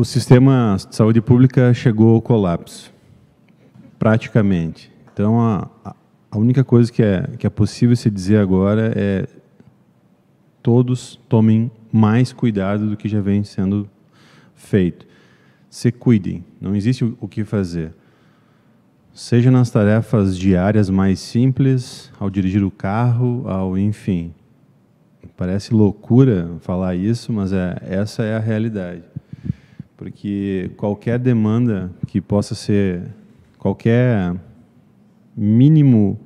o sistema de saúde pública chegou ao colapso, praticamente. Então, a, a única coisa que é, que é possível se dizer agora é todos tomem mais cuidado do que já vem sendo feito. Se cuidem, não existe o, o que fazer. Seja nas tarefas diárias mais simples, ao dirigir o carro, ao enfim. Parece loucura falar isso, mas é, essa é a realidade porque qualquer demanda que possa ser, qualquer mínimo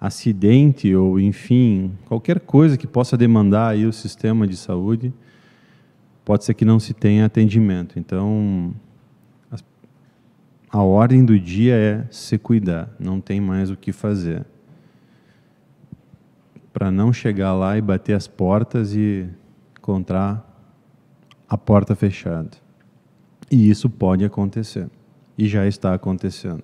acidente ou, enfim, qualquer coisa que possa demandar aí o sistema de saúde, pode ser que não se tenha atendimento. Então, a ordem do dia é se cuidar, não tem mais o que fazer. Para não chegar lá e bater as portas e encontrar a porta fechada. E isso pode acontecer. E já está acontecendo.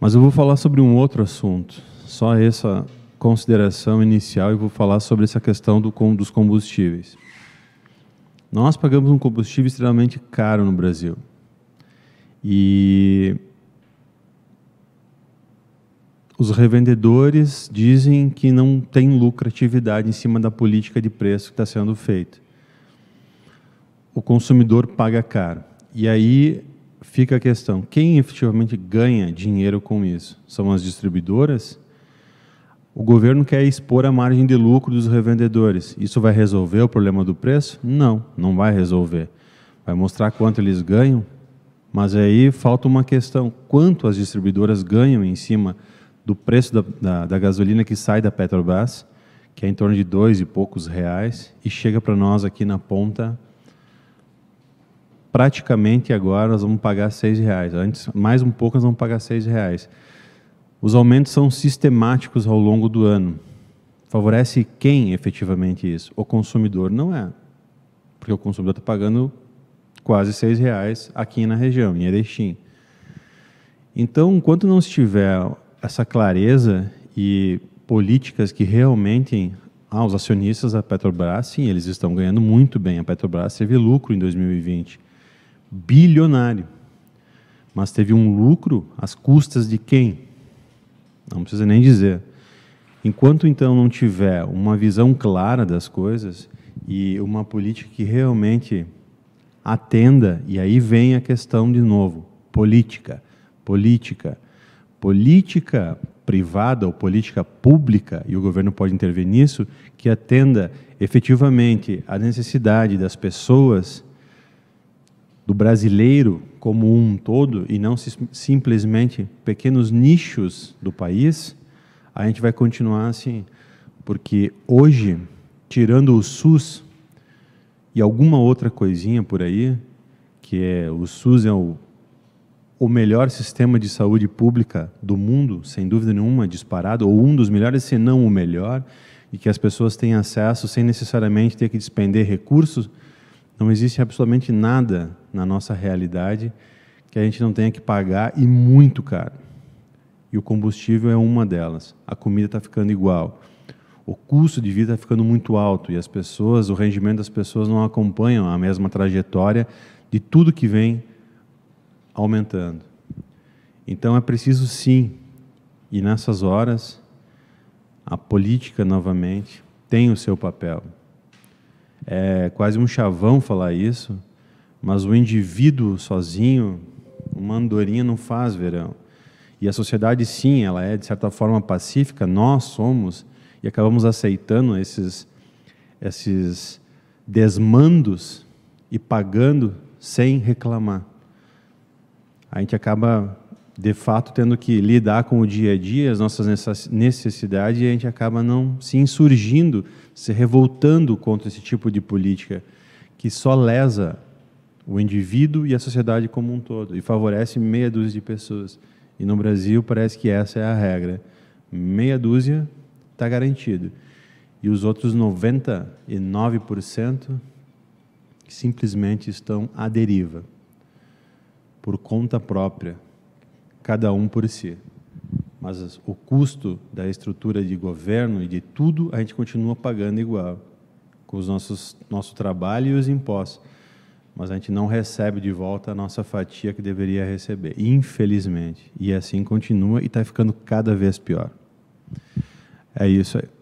Mas eu vou falar sobre um outro assunto, só essa consideração inicial, e vou falar sobre essa questão do, dos combustíveis. Nós pagamos um combustível extremamente caro no Brasil. E os revendedores dizem que não tem lucratividade em cima da política de preço que está sendo feita o consumidor paga caro. E aí fica a questão: quem efetivamente ganha dinheiro com isso? São as distribuidoras? O governo quer expor a margem de lucro dos revendedores. Isso vai resolver o problema do preço? Não, não vai resolver. Vai mostrar quanto eles ganham, mas aí falta uma questão: quanto as distribuidoras ganham em cima do preço da, da, da gasolina que sai da Petrobras, que é em torno de dois e poucos reais, e chega para nós aqui na ponta praticamente agora nós vamos pagar seis reais. Antes, mais um pouco, nós vamos pagar seis reais. Os aumentos são sistemáticos ao longo do ano. Favorece quem efetivamente isso? O consumidor não é, porque o consumidor está pagando quase seis reais aqui na região, em Erechim. Então, enquanto não estiver tiver essa clareza e políticas que realmente ah, os acionistas da Petrobras, sim, eles estão ganhando muito bem. A Petrobras teve lucro em 2020 bilionário. Mas teve um lucro às custas de quem? Não precisa nem dizer. Enquanto então não tiver uma visão clara das coisas e uma política que realmente atenda, e aí vem a questão de novo: política, política. Política privada ou política pública, e o governo pode intervir nisso, que atenda efetivamente a necessidade das pessoas do brasileiro como um todo e não se, simplesmente pequenos nichos do país, a gente vai continuar assim, porque hoje, tirando o SUS e alguma outra coisinha por aí, que é o SUS é o, o melhor sistema de saúde pública do mundo, sem dúvida nenhuma, disparado, ou um dos melhores, se não o melhor, e que as pessoas têm acesso sem necessariamente ter que despender recursos, não existe absolutamente nada na nossa realidade que a gente não tenha que pagar e muito caro. E o combustível é uma delas. A comida está ficando igual. O custo de vida está ficando muito alto e as pessoas, o rendimento das pessoas não acompanham a mesma trajetória de tudo que vem aumentando. Então é preciso sim, e nessas horas, a política novamente tem o seu papel. É quase um chavão falar isso, mas o indivíduo sozinho, uma andorinha não faz verão. E a sociedade, sim, ela é de certa forma pacífica, nós somos, e acabamos aceitando esses, esses desmandos e pagando sem reclamar. A gente acaba, de fato, tendo que lidar com o dia a dia, as nossas necessidades, e a gente acaba não se insurgindo, se revoltando contra esse tipo de política que só lesa o indivíduo e a sociedade como um todo, e favorece meia dúzia de pessoas. E no Brasil parece que essa é a regra. Meia dúzia está garantido. E os outros 99% simplesmente estão à deriva, por conta própria, cada um por si. Mas o custo da estrutura de governo e de tudo a gente continua pagando igual, com os nossos nosso trabalho e os impostos mas a gente não recebe de volta a nossa fatia que deveria receber, infelizmente. E assim continua e está ficando cada vez pior. É isso aí.